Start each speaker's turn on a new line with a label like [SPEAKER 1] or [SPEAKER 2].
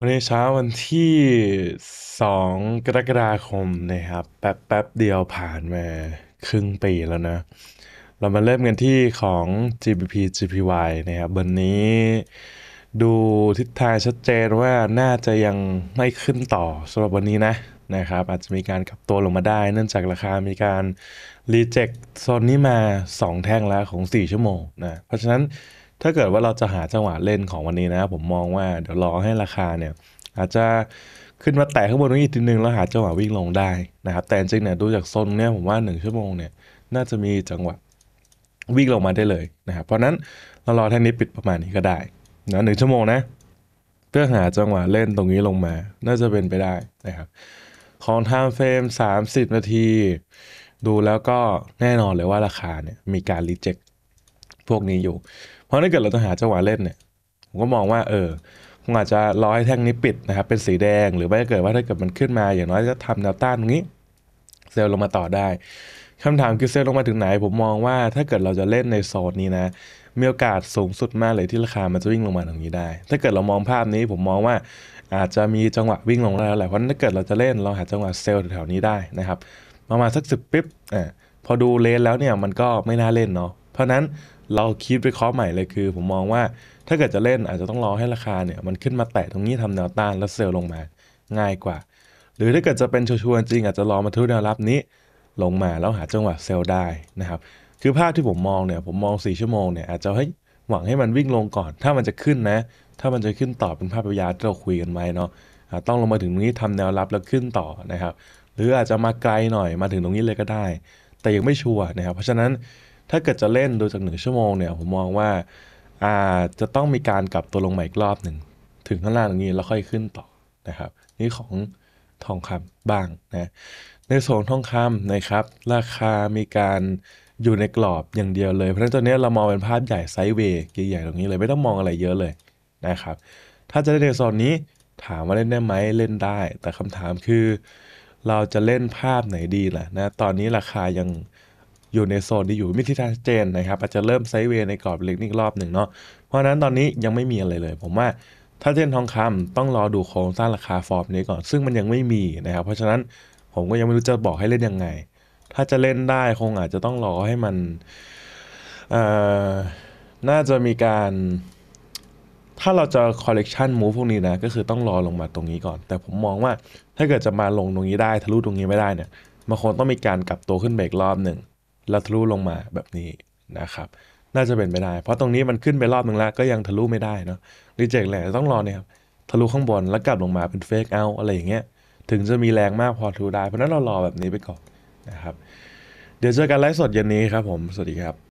[SPEAKER 1] วันนี้เช้าวันที่ 2 กรกฎาคมนะครับแป๊บแป๊บเดียวผ่านมาครึ่งปีแล้วนะ เรามาเริ่มกันที่ของ GBP GPY นะครับวันนี้ดูทิศทางชัดเจนว่าน่าจะยังไม่ขึ้นต่อสำหรับวันนี้นะนะครับ อาจจะมีการกลับตัวลงมาได้ เนื่องจากราคามีการรีเจ็คโซนนี้มา 2 แท่งแล้วของ 4ชั่วโมงนะเพราะฉะนั้นถ้าเกิดว่าเราจะหาจังหวะเล่นของวันนี้นะ ผมมองว่าเดี๋ยวรอให้ราคาเนี่ย อาจจะขึ้นมาแตะข้างบนนี้อีกทีนึงแล้วหาจังหวะวิ่งลงได้นะครับ แต่จริงเนี่ยดูจากโซนเนี่ยผมว่า 1 ชั่วโมงเนี่ย น่าจะมีจังหวะวิ่งลงมาได้เลยนะครับเพราะนั้นเรารอแท่านี้ปิดประมาณนี้ก็ได้นะหนึ่งชั่วโมงนะเพื่อหาจังหวะเล่นตรงนี้ลงมา น่าจะเป็นไปได้นะครับของไทม์เฟรม30นาทีดูแล้วก็แน่นอนเลยว่าราคาเนี่ยมีการรีเจ็คพวกนี้อยู่ เพราะถ้าเกิดเราจะหาจังหวะเล่นเนี่ย ผมก็มองว่าเออคงอาจจะรอให้แท่งนี้ปิดนะครับเป็นสีแดงหรือไม่เกิดว่าถ้าเกิดมันขึ้นมาอย่างน้อยจะทำแนวต้านตรงนี้ เซลลงมาต่อได้คำถามคือเซลลงมาถึงไหนผมมองว่าถ้าเกิดเราจะเล่นในโซนนี้นะ มีโอกาสสูงสุดมากเลยที่ราคามันจะวิ่งลงมาตรงนี้ได้ ถ้าเกิดเรามองภาพนี้ผมมองว่า อาจจะมีจังหวะวิ่งลงแล้วแหละ เพราะถ้าเกิดเราจะเล่นเราหาจังหวะเซลล์แถวๆนี้ได้นะครับประมาณสักสิบปิ๊บอ่าพอดูเลนแล้วเนี่ยมันก็ไม่น่าเล่นเนาะเพราะนั้นเราคิดไปเคาะใหม่เลยคือ ผมมองว่าถ้าเกิดจะเล่นอาจจะต้องรอให้ราคาเนี่ย มันขึ้นมาแตะตรงนี้ทำแนวต้านแล้วเซลล์ลงมาง่ายกว่า หรือถ้าเกิดจะเป็นชัวร์จริงอาจจะรอมาทุแนวรับนี้ลงมาแล้วหาจังหวะเซลล์ได้นะครับ คือภาพที่ผมมองเนี่ยผมมอง 4 ชั่วโมงเนี่ยอาจจะให้หวังให้มันวิ่งลงก่อนถ้ามันจะขึ้นนะ ถ้ามันจะขึ้นต่อเป็นภาพยาที่เราคุยกันไว้เนาะต้องลงมาถึงตรงนี้ทำแนวรับแล้วขึ้นต่อนะครับ หรืออาจจะมาไกลหน่อยมาถึงตรงนี้เลยก็ได้ แต่ยังไม่ชัวร์นะครับเพราะฉะนั้นถ้าเกิดจะเล่นโดยจากหนึ่งชั่วโมงเนี่ยผมมองว่าอาจะต้องมีการกลับตัวลงใหม่อีกรอบหนึ่งถึงข้างล่างอย่างนี้แล้วค่อยขึ้นต่อนะครับ นี่ของทองคำบ้างนะในส่วนทองคำนะครับ ราคามีการอยู่ในกรอบอย่างเดียวเลย เพราะฉะนั้นตอนนี้เรามองเป็นภาพใหญ่ไซด์เวย์ใหญ่ๆตรงนี้เลยไม่ต้องมองอะไรเยอะเลยนะครับ ถ้าจะเล่นในโซนนี้ถามว่าเล่นได้ไหมเล่นได้ แต่คำถามคือเราจะเล่นภาพไหนดีล่ะนะตอนนี้ราคายังอยู่ในโซนที่อยู่มิติที่ชัดเจนนะครับอาจจะเริ่มไซเวย์ในกรอบเล็กนิดรอบหนึ่งเนาะเพราะนั้นตอนนี้ยังไม่มีอะไรเลย ผมว่าถ้าเช่นทองคำต้องรอดูโครงสร้างราคาฟอร์มนี้ก่อน ซึ่งมันยังไม่มีนะครับเพราะฉะนั้นผมก็ยังไม่รู้จะบอกให้เล่นยังไง ถ้าจะเล่นได้คงอาจจะต้องรอให้มันน่าจะมีการ ถ้าเราจะคอลเลกชันมูฟพวกนี้นะก็คือต้องรอลงมาตรงนี้ก่อน แต่ผมมองว่าถ้าเกิดจะมาลงตรงนี้ได้ทะลุตรงนี้ไม่ได้เนี่ยมันคงต้องมีการกลับตัวขึ้นเบรกรอบหนึ่งล้วทะลุลงมาแบบนี้นะครับน่าจะเป็นไปได้ เพราะตรงนี้มันขึ้นไปรอบหนึ่งแล้วก็ยังทะลุไม่ได้เนาะรีเจ็คแหละต้องรอเนี่ยครับทะลุข้างบนแล้วกลับลงมาเป็นเฟกเอาอะไรอย่างเงี้ยถึงจะมีแรงมากพอทะลุได้ เพราะนั้นเรารอแบบนี้ไปก่อนนะครับเดี๋ยวเจอกันไลฟ์สดเย็นนี้ครับผมสวัสดีครับ